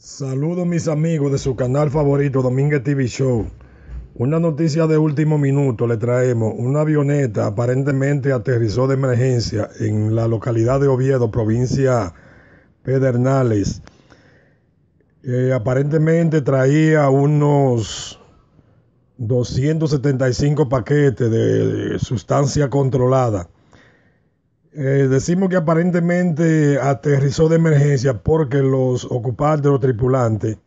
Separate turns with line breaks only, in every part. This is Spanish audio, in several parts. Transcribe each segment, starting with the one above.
Saludos mis amigos de su canal favorito Dominguez TV Show. Una noticia de último minuto le traemos. Una avioneta aparentemente aterrizó de emergencia en la localidad de Oviedo, provincia Pedernales. Eh, aparentemente traía unos 275 paquetes de sustancia controlada. Eh, decimos que aparentemente aterrizó de emergencia porque los ocupantes, los tripulantes,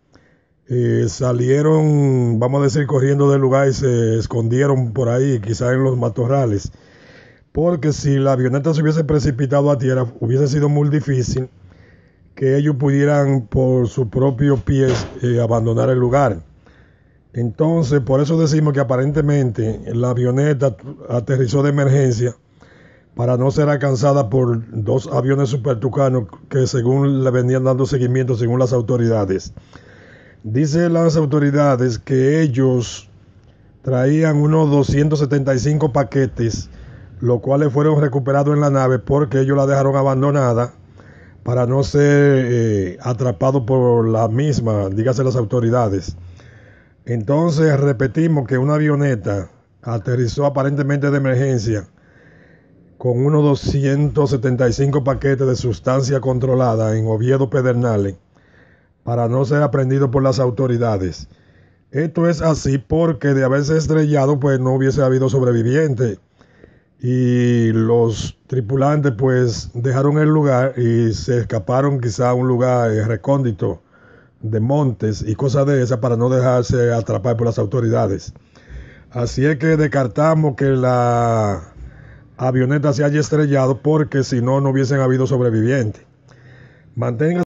eh, salieron, vamos a decir, corriendo del lugar y se escondieron por ahí, quizás en los matorrales. Porque si la avioneta se hubiese precipitado a tierra, hubiese sido muy difícil que ellos pudieran por sus propios pies eh, abandonar el lugar. Entonces, por eso decimos que aparentemente la avioneta aterrizó de emergencia para no ser alcanzada por dos aviones supertucanos que según le venían dando seguimiento según las autoridades. Dice las autoridades que ellos traían unos 275 paquetes, los cuales fueron recuperados en la nave porque ellos la dejaron abandonada para no ser eh, atrapados por la misma, dígase las autoridades. Entonces repetimos que una avioneta aterrizó aparentemente de emergencia con unos 275 paquetes de sustancia controlada en Oviedo Pedernales para no ser aprendido por las autoridades. Esto es así porque de haberse estrellado pues no hubiese habido sobreviviente y los tripulantes pues dejaron el lugar y se escaparon quizá a un lugar eh, recóndito de montes y cosas de esas para no dejarse atrapar por las autoridades. Así es que descartamos que la avioneta se haya estrellado porque si no, no hubiesen habido sobrevivientes. Mantenga